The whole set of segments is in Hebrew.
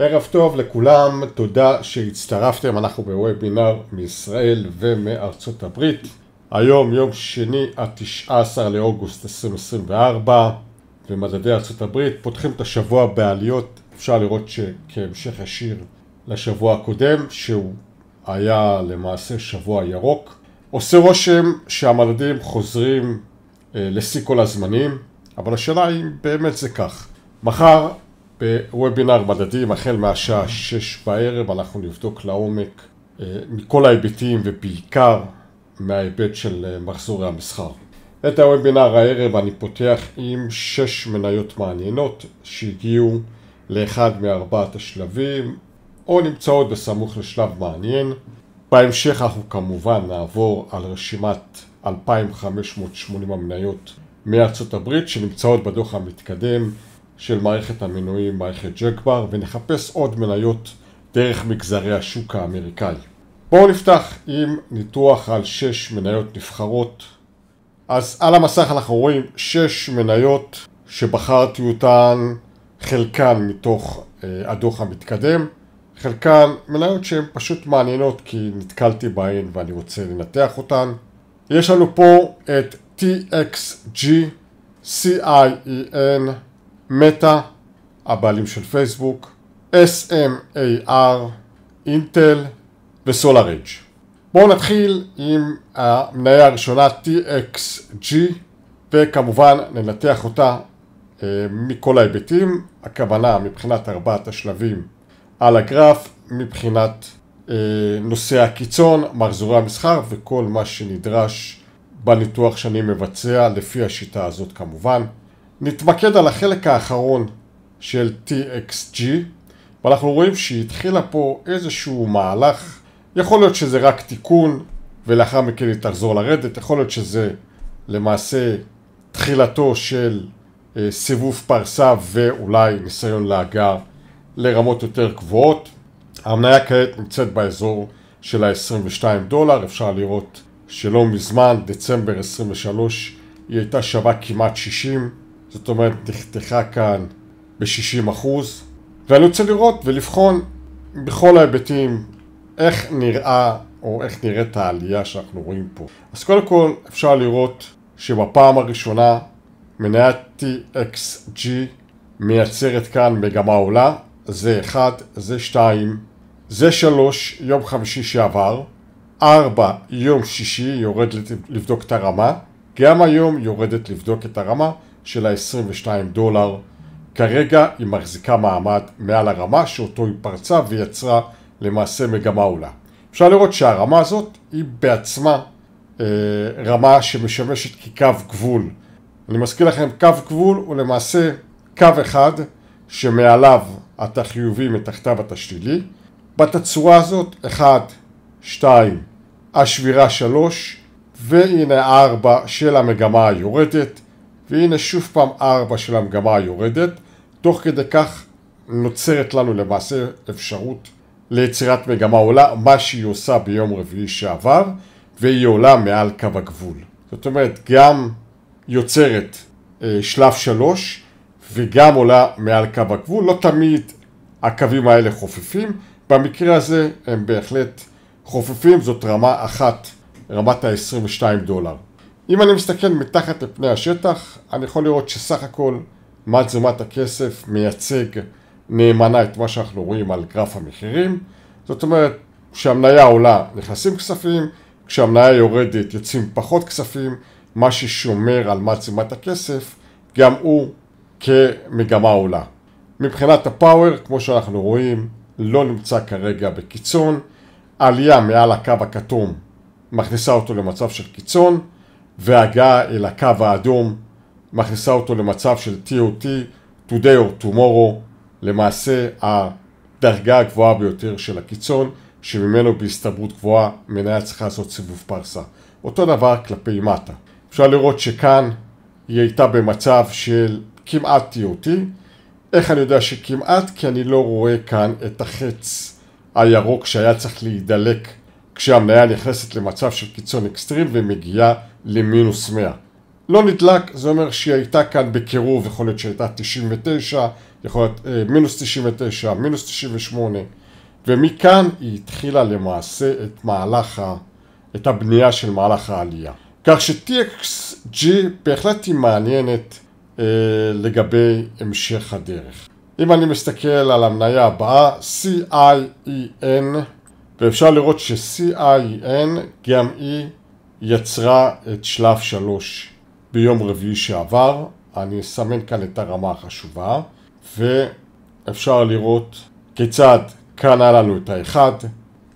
ערב טוב לכולם, תודה שהצטרפתם, אנחנו בוובינר מישראל ומארצות הברית. היום יום שני, ה-19 לאוגוסט 2024, במדדי ארצות הברית. פותחים את השבוע בעליות, אפשר לראות שכהמשך ישיר לשבוע הקודם, שהוא היה למעשה שבוע ירוק. עושה רושם שהמדדים חוזרים אה, לשיא כל הזמנים, אבל השאלה היא אם באמת זה כך. מחר בוובינר מדדים החל מהשעה שש בערב אנחנו נבדוק לעומק אה, מכל ההיבטים ובעיקר מההיבט של אה, מחזורי המסחר. את הוובינר הערב אני פותח עם שש מניות מעניינות שהגיעו לאחד מארבעת השלבים או נמצאות בסמוך לשלב מעניין. בהמשך אנחנו כמובן נעבור על רשימת 2,580 המניות מארצות הברית שנמצאות בדוח המתקדם של מערכת המינויים, מערכת ג'קבר, ונחפש עוד מניות דרך מגזרי השוק האמריקאי. בואו נפתח עם ניתוח על שש מניות נבחרות. אז על המסך אנחנו רואים שש מניות שבחרתי אותן, חלקן מתוך אה, הדוח המתקדם, חלקן מניות שהן פשוט מעניינות כי נתקלתי בהן ואני רוצה לנתח אותן. יש לנו פה את TXG, CIEN, מטא, הבעלים של פייסבוק, SMAR, אינטל וסולאר בואו נתחיל עם המניה הראשונה TXG וכמובן ננתח אותה אה, מכל ההיבטים, הכוונה מבחינת ארבעת השלבים על הגרף, מבחינת אה, נושא הקיצון, מחזורי המסחר וכל מה שנדרש בניתוח שאני מבצע לפי השיטה הזאת כמובן. נתמקד על החלק האחרון של TXG ואנחנו רואים שהתחילה פה איזשהו מהלך יכול להיות שזה רק תיקון ולאחר מכן היא תחזור לרדת יכול להיות שזה למעשה תחילתו של אה, סיבוב פרסה ואולי ניסיון להגר לרמות יותר גבוהות המניה כעת נמצאת באזור של ה-22 דולר אפשר לראות שלא מזמן, דצמבר 23, היא הייתה שווה כמעט 60 זאת אומרת נחתכה כאן ב-60% ואני רוצה לראות ולבחון בכל ההיבטים איך נראה או איך נראית העלייה שאנחנו רואים פה. אז קודם כל אפשר לראות שבפעם הראשונה מניית TXG מייצרת כאן מגמה עולה, זה 1, זה 2, זה 3 יום חמישי שעבר, 4 יום שישי יורד לבדוק את הרמה, גם היום יורדת לבדוק את הרמה של ה-22 דולר. כרגע היא מחזיקה מעמד מעל הרמה שאותו היא פרצה ויצרה למעשה מגמה עולה. אפשר לראות שהרמה הזאת היא בעצמה אה, רמה שמשמשת כקו גבול. אני מזכיר לכם, קו גבול הוא למעשה קו אחד שמעליו אתה חיובי, מתחתיו אתה שלילי. בתצורה הזאת 1, 2, השבירה 3 והנה 4 של המגמה היורדת. והנה שוב פעם ארבע של המגמה היורדת, תוך כדי כך נוצרת לנו למעשה אפשרות ליצירת מגמה עולה, מה שהיא עושה ביום רביעי שעבר, והיא עולה מעל קו הגבול. זאת אומרת, גם יוצרת אה, שלב שלוש וגם עולה מעל קו הגבול. לא תמיד הקווים האלה חופפים, במקרה הזה הם בהחלט חופפים, זאת רמה אחת, רמת ה-22 דולר. אם אני מסתכל מתחת לפני השטח, אני יכול לראות שסך הכל מה תזומת הכסף מייצג נאמנה את מה שאנחנו רואים על גרף המחירים. זאת אומרת, כשהמניה עולה נכנסים כספים, כשהמניה יורדת יוצאים פחות כספים, מה ששומר על מה תזומת הכסף, גם הוא כמגמה עולה. מבחינת הפאוור, כמו שאנחנו רואים, לא נמצא כרגע בקיצון. עלייה מעל הקו הכתום מכניסה אותו למצב של קיצון. וההגעה אל הקו האדום מכניסה אותו למצב של TOT, Today or Tomorrow, למעשה הדרגה הגבוהה ביותר של הקיצון, שממנו בהסתברות גבוהה מניה צריכה לעשות סיבוב פרסה. אותו דבר כלפי מטה. אפשר לראות שכאן היא הייתה במצב של כמעט TOT. איך אני יודע שכמעט? כי אני לא רואה כאן את החץ הירוק שהיה צריך להידלק כשהמניה נכנסת למצב של קיצון אקסטרים ומגיעה למינוס 100. לא נדלק, זה אומר שהיא הייתה כאן בקירוב, יכול להיות שהייתה 99, יכול להיות אה, מינוס 99, מינוס 98, ומכאן היא התחילה למעשה את מהלך, ה, את הבנייה של מהלך העלייה. כך ש-TXG בהחלט היא מעניינת אה, לגבי המשך הדרך. אם אני מסתכל על המניה הבאה, CIEN, ואפשר לראות ש-CIEN גם היא יצרה את שלב שלוש ביום רביעי שעבר, אני אסמן כאן את הרמה החשובה, ואפשר לראות כיצד כאן היה לנו את האחד,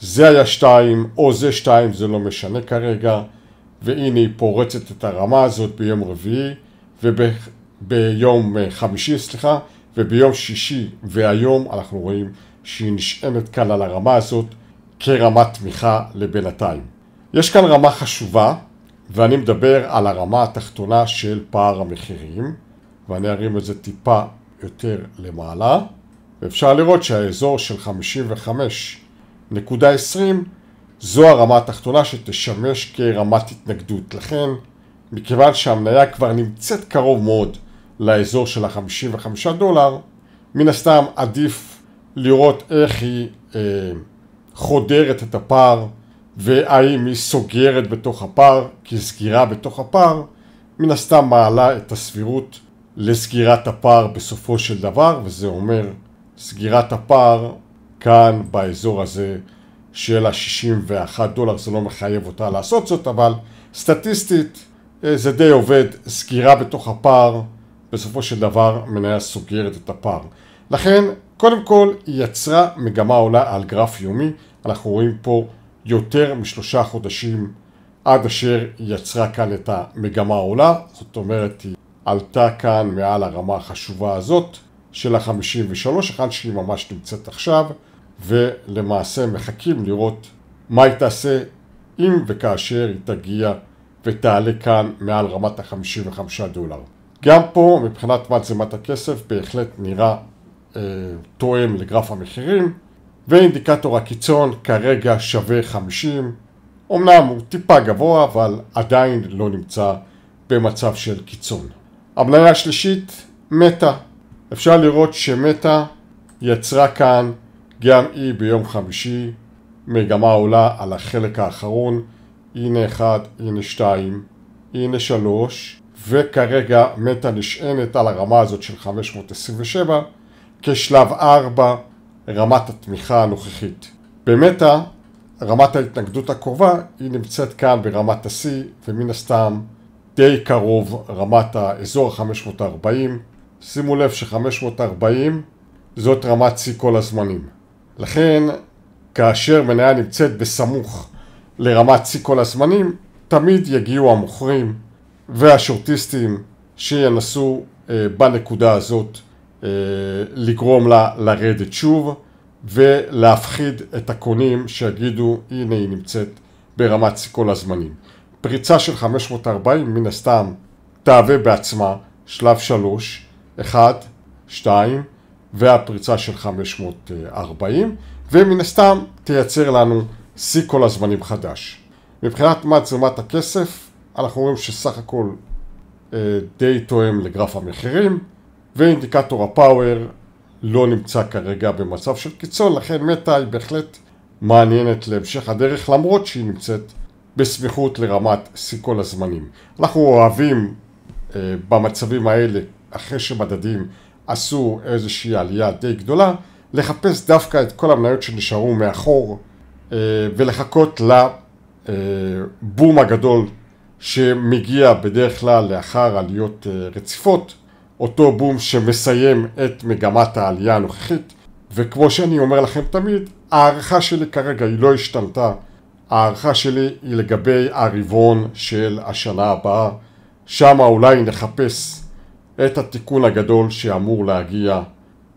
זה היה שתיים, או זה שתיים, זה לא משנה כרגע, והנה היא פורצת את הרמה הזאת ביום רביעי, וביום וב... חמישי, סליחה, וביום שישי והיום אנחנו רואים שהיא נשענת כאן על הרמה הזאת כרמת תמיכה לבינתיים. יש כאן רמה חשובה, ואני מדבר על הרמה התחתונה של פער המחירים, ואני ארים את זה טיפה יותר למעלה, ואפשר לראות שהאזור של 55.20 זו הרמה התחתונה שתשמש כרמת התנגדות. לכן, מכיוון שהמניה כבר נמצאת קרוב מאוד לאזור של ה-55 דולר, מן הסתם עדיף לראות איך היא אה, חודרת את הפער והאם היא סוגרת בתוך הפער, כי סגירה בתוך הפער מן הסתם מעלה את הסבירות לסגירת הפער בסופו של דבר, וזה אומר סגירת הפער כאן באזור הזה של ה-61 דולר, זה לא מחייב אותה לעשות זאת, אבל סטטיסטית אה, זה די עובד, סגירה בתוך הפער, בסופו של דבר מניה סוגרת את הפער. לכן, קודם כל, היא יצרה מגמה עולה על גרף יומי, אנחנו רואים פה יותר משלושה חודשים עד אשר יצרה כאן את המגמה העולה, זאת אומרת היא עלתה כאן מעל הרמה החשובה הזאת של ה-53, היכן שהיא ממש נמצאת עכשיו, ולמעשה מחכים לראות מה היא תעשה אם וכאשר היא תגיע ותעלה כאן מעל רמת ה-55 דולר. גם פה מבחינת מצלמת הכסף בהחלט נראה אה, תואם לגרף המחירים, ואינדיקטור הקיצון כרגע שווה 50, אמנם הוא טיפה גבוה אבל עדיין לא נמצא במצב של קיצון. המניה השלישית, מטא. אפשר לראות שמטא יצרה כאן גם היא e ביום חמישי מגמה עולה על החלק האחרון, הנה אחד, הנה שתיים, הנה שלוש וכרגע מטא נשענת על הרמה הזאת של 527 כשלב 4 רמת התמיכה הנוכחית. במטא, רמת ההתנגדות הקרובה היא נמצאת כאן ברמת השיא, ומן הסתם די קרוב רמת האזור ה-540. שימו לב ש-540 זאת רמת שיא כל הזמנים. לכן, כאשר מניה נמצאת בסמוך לרמת שיא כל הזמנים, תמיד יגיעו המוכרים והשורטיסטים שינסו אה, בנקודה הזאת אה, לגרום לה לרדת שוב ולהפחיד את הקונים שיגידו הנה היא נמצאת ברמת סיכון הזמנים. פריצה של 540 מן הסתם תהווה בעצמה שלב 3, 1, 2 והפריצה של 540 ומן הסתם תייצר לנו שיא כל הזמנים חדש. מבחינת מה תזרימת הכסף אנחנו רואים שסך הכל אה, די תואם לגרף המחירים ואינדיקטור הפאוור לא נמצא כרגע במצב של קיצון, לכן מטא היא בהחלט מעניינת להמשך הדרך למרות שהיא נמצאת בסמיכות לרמת שיא כל הזמנים. אנחנו אוהבים אה, במצבים האלה, אחרי שמדדים עשו איזושהי עלייה די גדולה, לחפש דווקא את כל המניות שנשארו מאחור אה, ולחכות לבום אה, הגדול שמגיע בדרך כלל לאחר עליות אה, רציפות. אותו בום שמסיים את מגמת העלייה הנוכחית וכמו שאני אומר לכם תמיד, ההערכה שלי כרגע היא לא השתנתה ההערכה שלי היא לגבי הרבעון של השנה הבאה שם אולי נחפש את התיקון הגדול שאמור להגיע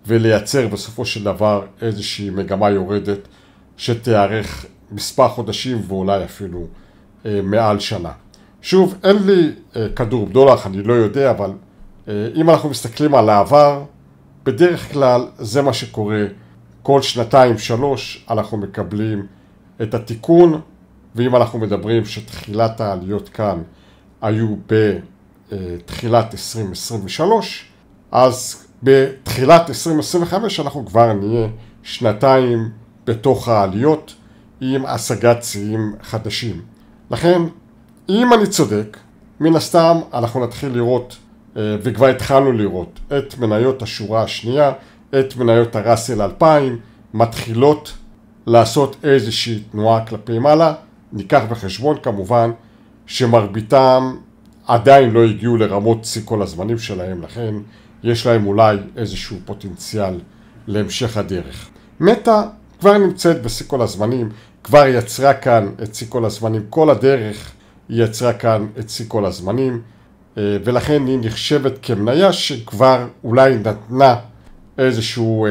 ולייצר בסופו של דבר איזושהי מגמה יורדת שתיארך מספר חודשים ואולי אפילו אה, מעל שנה. שוב, אין לי אה, כדור בדולח, אני לא יודע, אבל אם אנחנו מסתכלים על העבר, בדרך כלל זה מה שקורה. כל שנתיים-שלוש אנחנו מקבלים את התיקון, ואם אנחנו מדברים שתחילת העליות כאן היו בתחילת 2023, אז בתחילת 2025 אנחנו כבר נהיה שנתיים בתוך העליות עם השגת שיאים חדשים. לכן, אם אני צודק, מן הסתם אנחנו נתחיל לראות אה, וכבר התחלנו לראות את מניות השורה השנייה, את מניות הראסל 2000, מתחילות לעשות איזושהי תנועה כלפי מעלה. ניקח בחשבון כמובן שמרביתם עדיין לא הגיעו לרמות שיא כל הזמנים שלהם, לכן יש להם אולי איזשהו פוטנציאל להמשך הדרך. מטא כבר נמצאת בשיא כל הזמנים, כבר יצרה כאן את שיא כל הזמנים, כל הדרך היא יצרה כאן את שיא כל הזמנים. אה, ולכן היא נחשבת כמניה שכבר אולי נתנה איזשהו אה,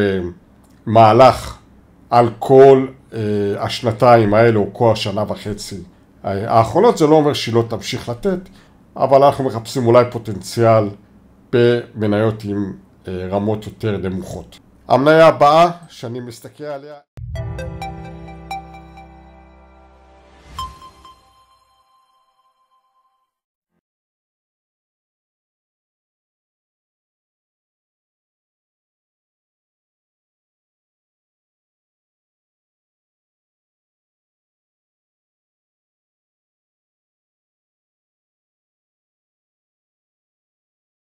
מהלך על כל אה, השנתיים האלו או כל השנה וחצי האחרונות, זה לא אומר שהיא לא תמשיך לתת, אבל אנחנו מחפשים אולי פוטנציאל במניות עם רמות יותר נמוכות. המניה הבאה שאני מסתכל עליה